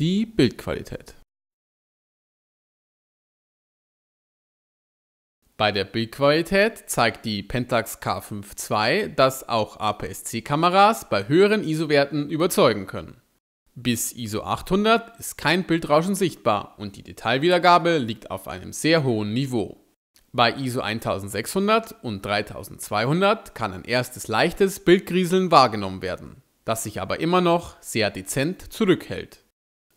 die Bildqualität. Bei der Bildqualität zeigt die Pentax K5 II, dass auch APS-C-Kameras bei höheren ISO-Werten überzeugen können. Bis ISO 800 ist kein Bildrauschen sichtbar und die Detailwiedergabe liegt auf einem sehr hohen Niveau. Bei ISO 1600 und 3200 kann ein erstes leichtes Bildgrieseln wahrgenommen werden, das sich aber immer noch sehr dezent zurückhält.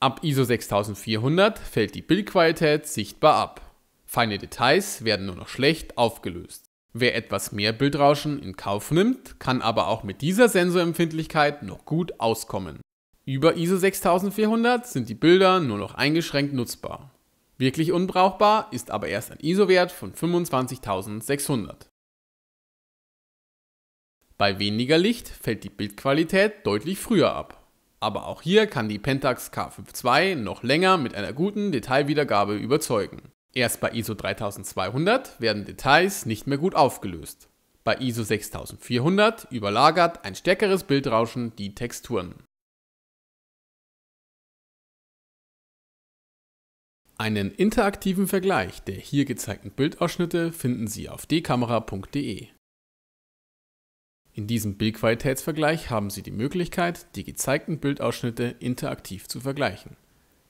Ab ISO 6400 fällt die Bildqualität sichtbar ab. Feine Details werden nur noch schlecht aufgelöst. Wer etwas mehr Bildrauschen in Kauf nimmt, kann aber auch mit dieser Sensorempfindlichkeit noch gut auskommen. Über ISO 6400 sind die Bilder nur noch eingeschränkt nutzbar. Wirklich unbrauchbar ist aber erst ein ISO-Wert von 25600. Bei weniger Licht fällt die Bildqualität deutlich früher ab. Aber auch hier kann die Pentax K52 noch länger mit einer guten Detailwiedergabe überzeugen. Erst bei ISO 3200 werden Details nicht mehr gut aufgelöst. Bei ISO 6400 überlagert ein stärkeres Bildrauschen die Texturen. Einen interaktiven Vergleich der hier gezeigten Bildausschnitte finden Sie auf dkamera.de. In diesem Bildqualitätsvergleich haben Sie die Möglichkeit, die gezeigten Bildausschnitte interaktiv zu vergleichen.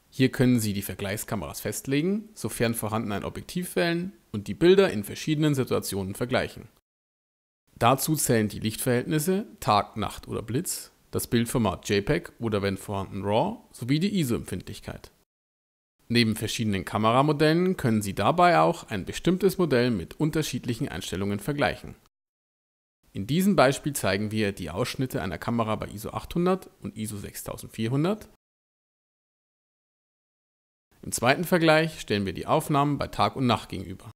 Hier können Sie die Vergleichskameras festlegen, sofern vorhanden ein Objektiv wählen und die Bilder in verschiedenen Situationen vergleichen. Dazu zählen die Lichtverhältnisse Tag, Nacht oder Blitz, das Bildformat JPEG oder wenn vorhanden RAW sowie die ISO-Empfindlichkeit. Neben verschiedenen Kameramodellen können Sie dabei auch ein bestimmtes Modell mit unterschiedlichen Einstellungen vergleichen in diesem Beispiel zeigen wir die Ausschnitte einer Kamera bei ISO 800 und ISO 6400. Im zweiten Vergleich stellen wir die Aufnahmen bei Tag und Nacht gegenüber.